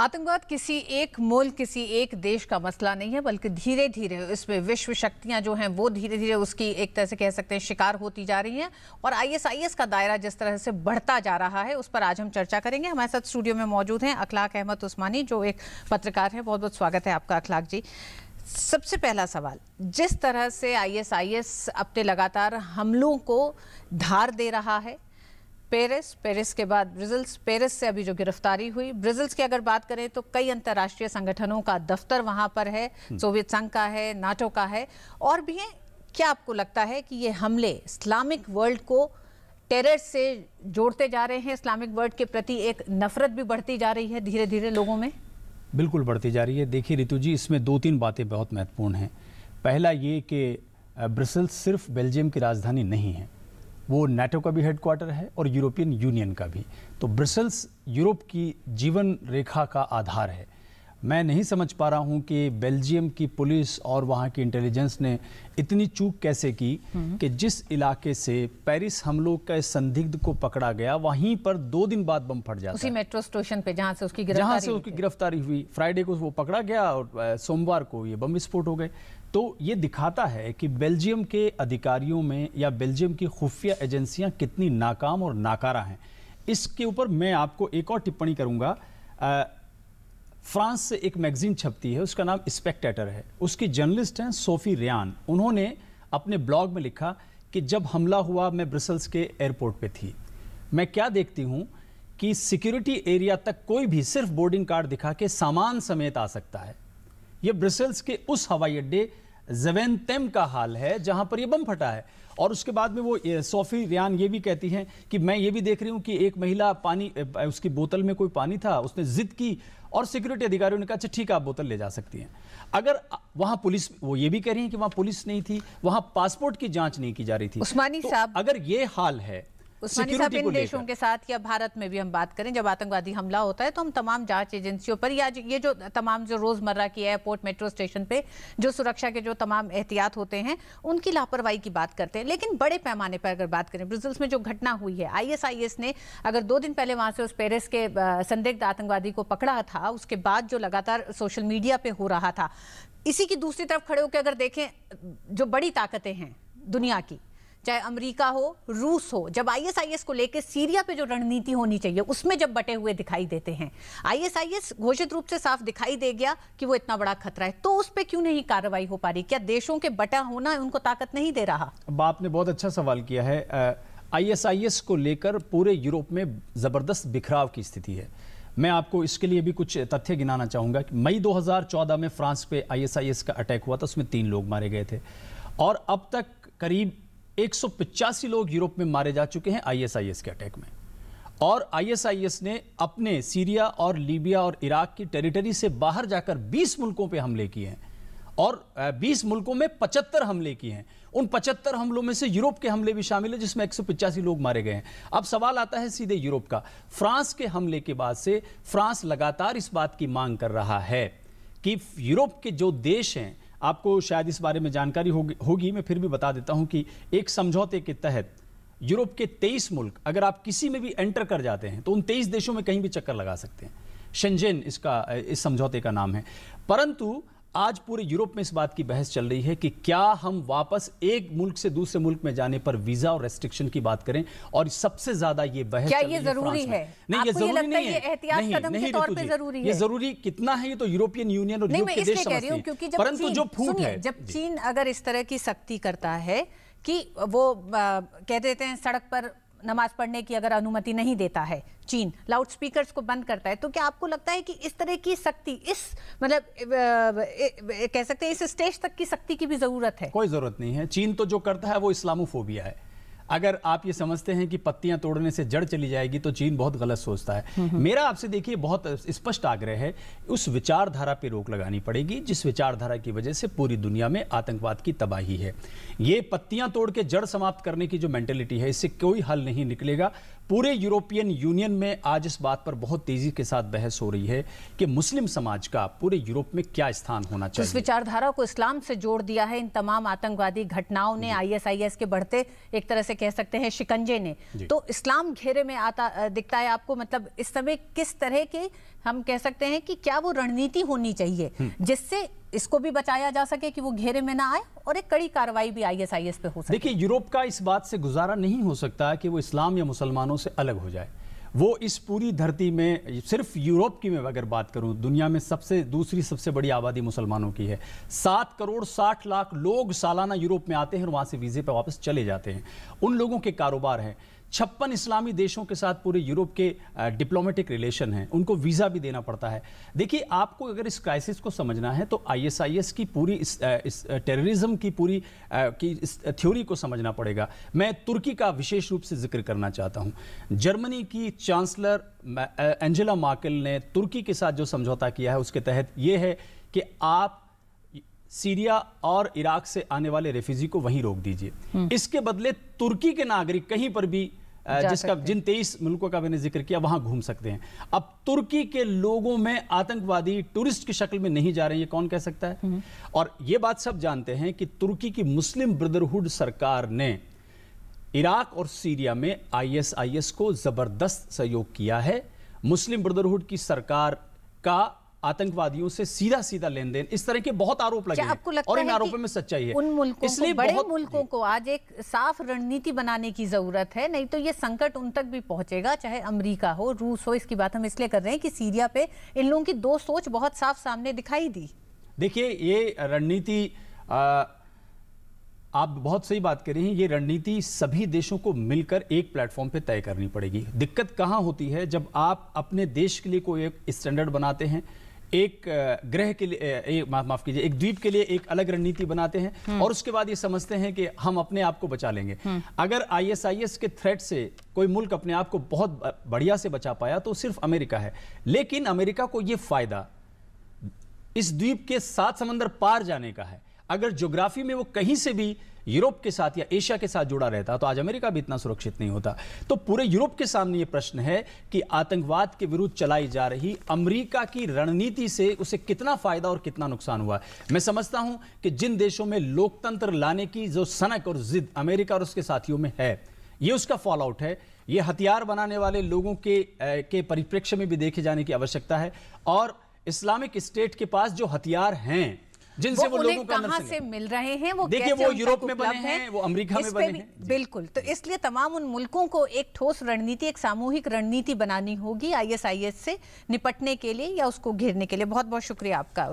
आतंकवाद किसी एक मुल्क किसी एक देश का मसला नहीं है बल्कि धीरे धीरे इसमें विश्व शक्तियां जो हैं वो धीरे धीरे उसकी एक तरह से कह सकते हैं शिकार होती जा रही हैं और आईएसआईएस का दायरा जिस तरह से बढ़ता जा रहा है उस पर आज हम चर्चा करेंगे हमारे साथ स्टूडियो में मौजूद हैं अखलाक अहमद उस्मानी जो एक पत्रकार हैं बहुत बहुत स्वागत है आपका अखलाक जी सबसे पहला सवाल जिस तरह से आईएसआईएस अपने लगातार हमलों को धार दे रहा है पेरिस पेरिस के बाद ब्रिजल्स पेरिस से अभी जो गिरफ्तारी हुई ब्रिजल्स की अगर बात करें तो कई अंतर्राष्ट्रीय संगठनों का दफ्तर वहां पर है हम्म। सोवियत संघ का है नाटो का है और भी है क्या आपको लगता है कि ये हमले इस्लामिक वर्ल्ड को टेरर से जोड़ते जा रहे हैं इस्लामिक वर्ल्ड के प्रति एक नफरत भी बढ़ती जा रही है धीरे धीरे लोगों में बिल्कुल बढ़ती जा रही है देखिए रितु जी इसमें दो तीन बातें बहुत महत्वपूर्ण हैं पहला ये कि ब्रसल्स सिर्फ बेल्जियम की राजधानी नहीं है वो नाटो का भी हेडक्वार्टर है और यूरोपियन यूनियन का भी तो ब्रसल्स यूरोप की जीवन रेखा का आधार है मैं नहीं समझ पा रहा हूं कि बेल्जियम की पुलिस और वहां की इंटेलिजेंस ने इतनी चूक कैसे की हम्म। कि जिस इलाके से पेरिस हमलों का संदिग्ध को पकड़ा गया वहीं पर दो दिन बाद बम फट जाता उसी मेट्रो स्टेशन पे जहां से उसकी जहां से उसकी गिरफ्तारी हुई फ्राइडे को वो पकड़ा गया और सोमवार को ये बम विस्फोट हो गए तो ये दिखाता है कि बेल्जियम के अधिकारियों में या बेल्जियम की खुफिया एजेंसियां कितनी नाकाम और नाकारा हैं इसके ऊपर मैं आपको एक और टिप्पणी करूंगा फ्रांस से एक मैगजीन छपती है उसका नाम स्पेक्टेटर है उसकी जर्नलिस्ट हैं सोफी रियान उन्होंने अपने ब्लॉग में लिखा कि जब हमला हुआ मैं ब्रसल्स के एयरपोर्ट पे थी मैं क्या देखती हूँ कि सिक्योरिटी एरिया तक कोई भी सिर्फ बोर्डिंग कार्ड दिखा के सामान समेत आ सकता है ये ब्रसल्स के उस हवाई अड्डे जवेनतेम का हाल है जहां पर यह बम फटा है और उसके बाद में वो सोफी रियान ये भी कहती हैं कि मैं ये भी देख रही हूँ कि एक महिला पानी उसकी बोतल में कोई पानी था उसने जिद की और सिक्योरिटी अधिकारियों ने कहा अच्छा ठीक है आप बोतल ले जा सकती हैं अगर वहाँ पुलिस वो ये भी कह रही हैं कि वहाँ पुलिस नहीं थी वहाँ पासपोर्ट की जांच नहीं की जा रही थी उस्मानी तो साहब अगर ये हाल है उस्मानी साहब इन देशों के साथ या भारत में भी हम बात करें जब आतंकवादी हमला होता है तो हम तमाम जांच एजेंसियों पर या ये जो तमाम जो रोजमर्रा की एयरपोर्ट मेट्रो स्टेशन पे जो सुरक्षा के जो तमाम एहतियात होते हैं उनकी लापरवाही की बात करते हैं लेकिन बड़े पैमाने पर अगर बात करें ब्रिजल्स में जो घटना हुई है आई ने अगर दो दिन पहले वहां से उस पेरिस के संदिग्ध आतंकवादी को पकड़ा था उसके बाद जो लगातार सोशल मीडिया पे हो रहा था इसी की दूसरी तरफ खड़े होकर अगर देखें जो बड़ी ताकतें हैं दुनिया की चाहे अमेरिका हो रूस हो जब आईएसआईएस को लेकर सीरिया पे जो रणनीति होनी चाहिए उसमें जब बटे हुए दिखाई देते हैं आईएसआईएस घोषित रूप से साफ दिखाई दे गया कि वो इतना बड़ा खतरा है तो उस पर क्यों नहीं कार्रवाई हो पा रही क्या देशों के बटा होना उनको ताकत नहीं दे रहा बाप ने बहुत अच्छा सवाल किया है आईएसआईएस को लेकर पूरे यूरोप में जबरदस्त बिखराव की स्थिति है मैं आपको इसके लिए भी कुछ तथ्य गिनाना चाहूंगा कि मई 2014 में फ्रांस पे आईएसआईएस का अटैक हुआ था उसमें तीन लोग मारे गए थे और अब तक करीब एक लोग यूरोप में मारे जा चुके हैं आईएसआईएस के अटैक में और आईएसआईएस ने अपने सीरिया और लीबिया और इराक की टेरिटरी से बाहर जाकर 20 मुल्कों पे हमले किए हैं और 20 मुल्कों में 75 हमले किए हैं उन 75 हमलों में से यूरोप के हमले भी शामिल है जिसमें एक लोग मारे गए हैं अब सवाल आता है सीधे यूरोप का फ्रांस के हमले के बाद से फ्रांस लगातार इस बात की मांग कर रहा है कि यूरोप के जो देश हैं आपको शायद इस बारे में जानकारी होगी होगी मैं फिर भी बता देता हूं कि एक समझौते के तहत यूरोप के 23 मुल्क अगर आप किसी में भी एंटर कर जाते हैं तो उन 23 देशों में कहीं भी चक्कर लगा सकते हैं शेंजेन इसका इस समझौते का नाम है परंतु आज पूरे यूरोप में इस बात की बहस चल रही है कि क्या हम वापस एक मुल्क से दूसरे मुल्क में जाने पर वीजा और रेस्ट्रिक्शन की बात करें और सबसे ज्यादा ये बहस क्या ये जरूरी है नहीं ये जरूरी नहीं है नहीं नहीं ऋतु तो जरूरी ये जरूरी कितना है ये तो यूरोपियन यूनियन और यूरोप के देश परंतु जो फूट है जब चीन अगर इस तरह की सख्ती करता है कि वो कह देते हैं सड़क पर नमाज पढ़ने की अगर अनुमति नहीं देता है चीन लाउड स्पीकर्स को बंद करता है तो क्या आपको लगता है कि इस तरह की सख्ती इस मतलब कह सकते हैं इस स्टेज तक की सख्ती की भी ज़रूरत है कोई ज़रूरत नहीं है चीन तो जो करता है वो इस्लामोफोबिया है अगर आप ये समझते हैं कि पत्तियां तोड़ने से जड़ चली जाएगी तो चीन बहुत गलत सोचता है हम्म, हम्म। मेरा आपसे देखिए बहुत स्पष्ट आग्रह है उस विचारधारा पे रोक लगानी पड़ेगी जिस विचारधारा की वजह से पूरी दुनिया में आतंकवाद की तबाही है ये पत्तियां तोड़ के जड़ समाप्त करने की जो मेंटेलिटी है इससे कोई हल नहीं निकलेगा पूरे यूरोपियन यूनियन में आज इस बात पर बहुत तेजी के साथ बहस हो रही है कि मुस्लिम समाज का पूरे यूरोप में क्या स्थान होना तो चाहिए इस विचारधारा को इस्लाम से जोड़ दिया है इन तमाम आतंकवादी घटनाओं ने आईएसआईएस के बढ़ते एक तरह से कह सकते हैं शिकंजे ने तो इस्लाम घेरे में आता दिखता है आपको मतलब इस समय किस तरह की हम कह सकते हैं कि क्या वो रणनीति होनी चाहिए हम्म। जिससे इसको भी बचाया जा सके कि वो घेरे में ना आए और एक कड़ी कार्रवाई भी आईएसआईएस पे हो सके देखिए यूरोप का इस बात से गुजारा नहीं हो सकता कि वो इस्लाम या मुसलमानों से अलग हो जाए वो इस पूरी धरती में सिर्फ यूरोप की मैं अगर बात करूं दुनिया में सबसे दूसरी सबसे बड़ी आबादी मुसलमानों की है सात करोड़ साठ लाख लोग सालाना यूरोप में आते हैं और वहाँ से वीज़े पर वापस चले जाते हैं उन लोगों के कारोबार हैं छप्पन इस्लामी देशों के साथ पूरे यूरोप के डिप्लोमेटिक रिलेशन हैं उनको वीज़ा भी देना पड़ता है देखिए आपको अगर इस क्राइसिस को समझना है तो आईएसआईएस की पूरी इस, इस टेररिज्म की पूरी की इस थ्योरी को समझना पड़ेगा मैं तुर्की का विशेष रूप से जिक्र करना चाहता हूं जर्मनी की चांसलर एंजेला मार्केल ने तुर्की के साथ जो समझौता किया है उसके तहत ये है कि आप सीरिया और इराक से आने वाले रेफ्यूजी को वहीं रोक दीजिए हम्म। इसके बदले तुर्की के नागरिक कहीं पर भी जिसका जिन तेईस मुल्कों का मैंने जिक्र किया वहां घूम सकते हैं अब तुर्की के लोगों में आतंकवादी टूरिस्ट की शक्ल में नहीं जा रहे हैं ये कौन कह सकता है हम्म। और ये बात सब जानते हैं कि तुर्की की मुस्लिम ब्रदरहुड सरकार ने इराक और सीरिया में आईएसआईएस को ज़बरदस्त सहयोग किया है मुस्लिम ब्रदरहुड की सरकार का आतंकवादियों से सीधा सीधा लेन देन इस तरह के बहुत आरोप लगे आपको लगता और इन आरोपों में सच्चाई है उन मुल्कों इसलिए बड़े मुल्कों को आज एक साफ रणनीति बनाने की जरूरत है नहीं तो ये संकट उन तक भी पहुंचेगा चाहे अमेरिका हो रूस हो इसकी बात हम इसलिए कर रहे हैं कि सीरिया पे इन लोगों की दो सोच बहुत साफ सामने दिखाई दी देखिये ये रणनीति आप बहुत सही बात कर रहे हैं ये रणनीति सभी देशों को मिलकर एक प्लेटफॉर्म पे तय करनी पड़ेगी दिक्कत कहाँ होती है जब आप अपने देश के लिए कोई एक स्टैंडर्ड बनाते हैं एक ग्रह के लिए माफ माफ कीजिए एक द्वीप के लिए एक अलग रणनीति बनाते हैं हम्म। और उसके बाद ये समझते हैं कि हम अपने आप को बचा लेंगे हम्म। अगर आईएसआईएस के थ्रेट से कोई मुल्क अपने आप को बहुत बढ़िया से बचा पाया तो सिर्फ अमेरिका है लेकिन अमेरिका को ये फायदा इस द्वीप के सात समंदर पार जाने का है अगर ज्योग्राफी में वो कहीं से भी यूरोप के साथ या एशिया के साथ जुड़ा रहता तो आज अमेरिका भी इतना सुरक्षित नहीं होता तो पूरे यूरोप के सामने ये प्रश्न है कि आतंकवाद के विरुद्ध चलाई जा रही अमेरिका की रणनीति से उसे कितना फायदा और कितना नुकसान हुआ मैं समझता हूं कि जिन देशों में लोकतंत्र लाने की जो सनक और जिद अमेरिका और उसके साथियों में है ये उसका फॉल आउट है ये हथियार बनाने वाले लोगों के के परिप्रेक्ष्य में भी देखे जाने की आवश्यकता है और इस्लामिक स्टेट के पास जो हथियार हैं जिनसे वो, वो लोगों से मिल रहे हैं वो देखिए वो यूरोप में बने हैं वो अमेरिका में बने हैं बिल्कुल तो इसलिए तमाम उन मुल्कों को एक ठोस रणनीति एक सामूहिक रणनीति बनानी होगी आईएसआईएस से निपटने के लिए या उसको घेरने के लिए बहुत बहुत शुक्रिया आपका